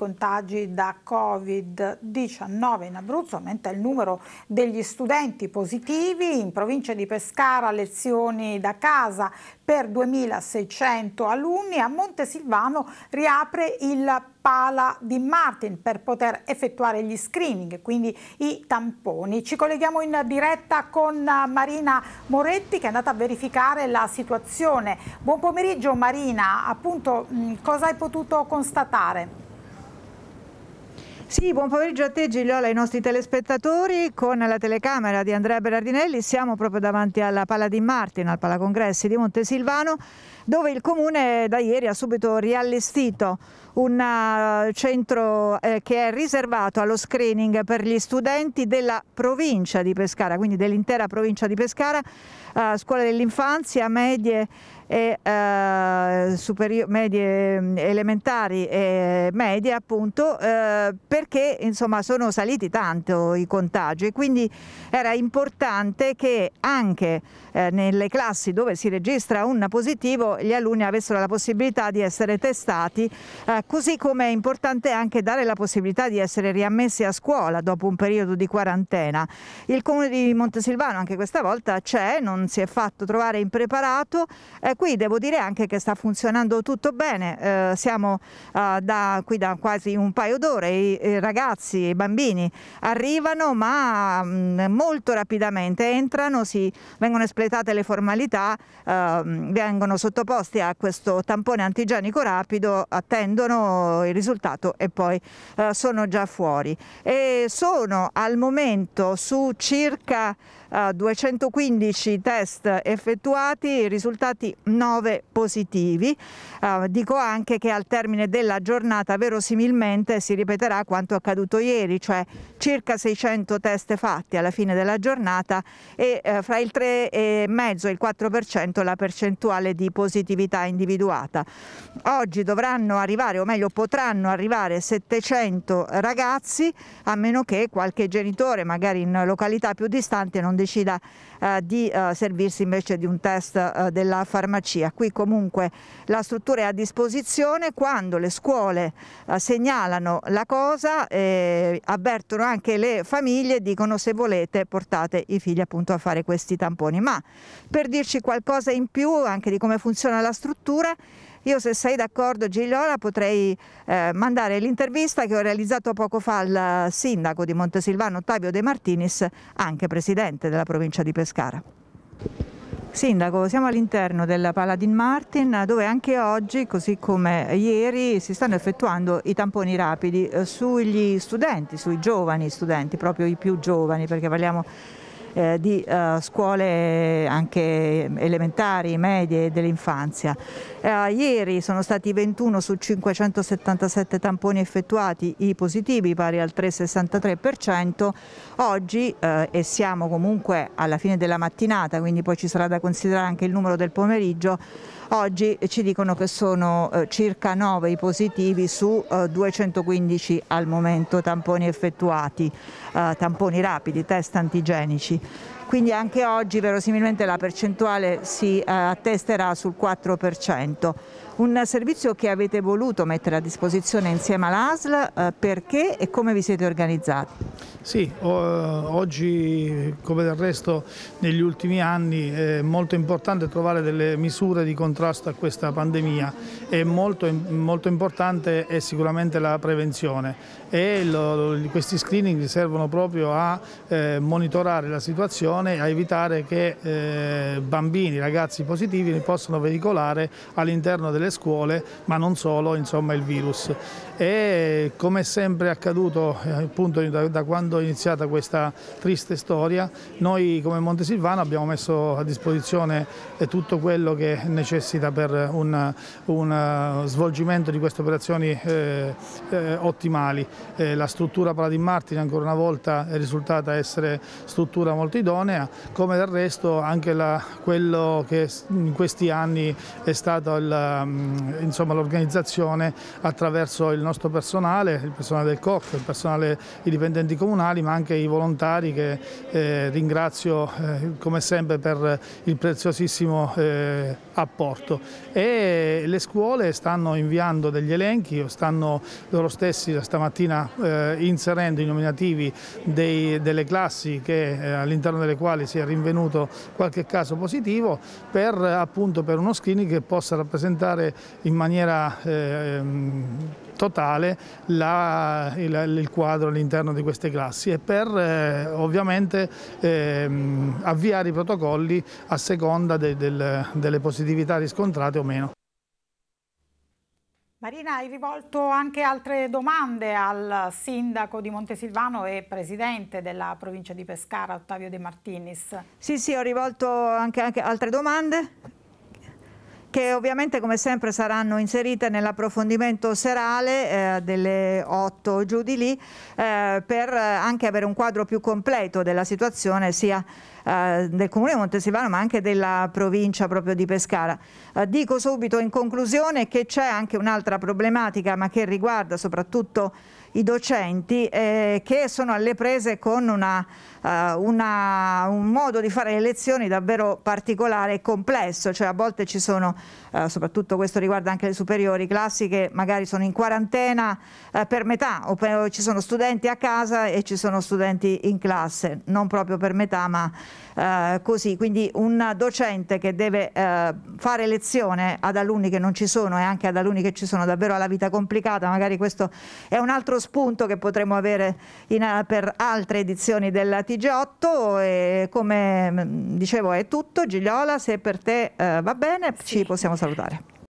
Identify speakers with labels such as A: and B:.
A: contagi da Covid-19 in Abruzzo, aumenta il numero degli studenti positivi, in provincia di Pescara lezioni da casa per 2.600 alunni, a Montesilvano riapre il pala di Martin per poter effettuare gli screening, quindi i tamponi. Ci colleghiamo in diretta con Marina Moretti che è andata a verificare la situazione. Buon pomeriggio Marina, appunto cosa hai potuto constatare?
B: Sì, buon pomeriggio a te Gigliola e ai nostri telespettatori. Con la telecamera di Andrea Berardinelli siamo proprio davanti alla Pala di Martin, al Congressi di Montesilvano, dove il comune da ieri ha subito riallestito un eh, centro eh, che è riservato allo screening per gli studenti della provincia di Pescara, quindi dell'intera provincia di Pescara, eh, scuole dell'infanzia, medie e, eh, medie mm, elementari e medie appunto, per perché insomma, sono saliti tanto i contagi e quindi era importante che anche eh, nelle classi dove si registra un positivo gli alunni avessero la possibilità di essere testati, eh, così come è importante anche dare la possibilità di essere riammessi a scuola dopo un periodo di quarantena. Il comune di Montesilvano anche questa volta c'è, non si è fatto trovare impreparato e eh, qui devo dire anche che sta funzionando tutto bene, eh, siamo eh, da, qui da quasi un paio d'ore eh, ragazzi e bambini arrivano ma mm, molto rapidamente entrano, si, vengono espletate le formalità, eh, vengono sottoposti a questo tampone antigenico rapido, attendono il risultato e poi eh, sono già fuori. E sono al momento su circa eh, 215 test effettuati, risultati 9 positivi. Eh, dico anche che al termine della giornata verosimilmente si ripeterà quanto accaduto ieri, cioè circa 600 test fatti alla fine della giornata e eh, fra il 3,5 e il 4% la percentuale di positività individuata. Oggi dovranno arrivare, o meglio potranno arrivare 700 ragazzi, a meno che qualche genitore magari in località più distante non decida eh, di eh, servirsi invece di un test eh, della farmacia. Qui comunque la struttura è a disposizione quando le scuole segnalano la cosa, avvertono anche le famiglie e dicono se volete portate i figli appunto a fare questi tamponi. Ma per dirci qualcosa in più anche di come funziona la struttura, io se sei d'accordo Gigliola potrei eh, mandare l'intervista che ho realizzato poco fa al sindaco di Montesilvano Ottavio De Martinis, anche presidente della provincia di Pescara. Sindaco, siamo all'interno del Paladin Martin dove anche oggi, così come ieri, si stanno effettuando i tamponi rapidi eh, sugli studenti, sui giovani studenti, proprio i più giovani perché parliamo eh, di eh, scuole anche elementari, medie e dell'infanzia. Eh, ieri sono stati 21 su 577 tamponi effettuati i positivi pari al 3,63%, oggi eh, e siamo comunque alla fine della mattinata quindi poi ci sarà da considerare anche il numero del pomeriggio Oggi ci dicono che sono eh, circa 9 i positivi su 215 eh, al momento tamponi effettuati, eh, tamponi rapidi, test antigenici quindi anche oggi verosimilmente la percentuale si attesterà sul 4%. Un servizio che avete voluto mettere a disposizione insieme all'ASL,
C: eh, perché e come vi siete organizzati? Sì, o, eh, oggi come del resto negli ultimi anni è molto importante trovare delle misure di contrasto a questa pandemia e molto, molto importante è sicuramente la prevenzione e lo, questi screening servono proprio a eh, monitorare la situazione e a evitare che eh, bambini, ragazzi positivi ne possano veicolare all'interno delle le scuole, ma non solo insomma, il virus. E come è sempre accaduto eh, appunto, da, da quando è iniziata questa triste storia, noi come Montesilvano abbiamo messo a disposizione eh, tutto quello che necessita per un, un eh, svolgimento di queste operazioni eh, eh, ottimali. Eh, la struttura Paladin Martin ancora una volta è risultata essere struttura molto idonea, come del resto anche la, quello che in questi anni è stato il, l'organizzazione attraverso il nostro personale, il personale del COC, il personale, i dipendenti comunali ma anche i volontari che eh, ringrazio eh, come sempre per il preziosissimo eh, apporto. E le scuole stanno inviando degli elenchi, stanno loro stessi stamattina eh, inserendo i nominativi dei, delle classi eh, all'interno delle quali si è rinvenuto qualche caso positivo per, appunto, per uno screening che possa rappresentare in maniera eh, totale la, il, il, quadro all'interno di queste classi e per eh, ovviamente ehm, avviare i protocolli a seconda de, del, delle positività riscontrate o meno.
A: Marina, hai rivolto anche altre domande al sindaco di Montesilvano e presidente della provincia di Pescara, Ottavio De Martinis.
B: Sì, sì, ho rivolto anche, anche altre domande che ovviamente come sempre saranno inserite nell'approfondimento serale eh, delle 8 giù di lì eh, per eh, anche avere un quadro più completo della situazione sia eh, del comune di Montesilvano ma anche della provincia proprio di Pescara. Eh, dico subito in conclusione che c'è anche un'altra problematica ma che riguarda soprattutto i docenti eh, che sono alle prese con una, uh, una, un modo di fare le lezioni davvero particolare e complesso, cioè a volte ci sono, uh, soprattutto questo riguarda anche le superiori, classi che magari sono in quarantena uh, per metà, o, per, o ci sono studenti a casa e ci sono studenti in classe, non proprio per metà ma così, quindi un docente che deve fare lezione ad alunni che non ci sono e anche ad alunni che ci sono davvero alla vita complicata, magari questo è un altro spunto che potremo avere in, per altre edizioni della TG8 e come mm, dicevo è tutto Gigliola se per te eh, va bene sì. ci possiamo salutare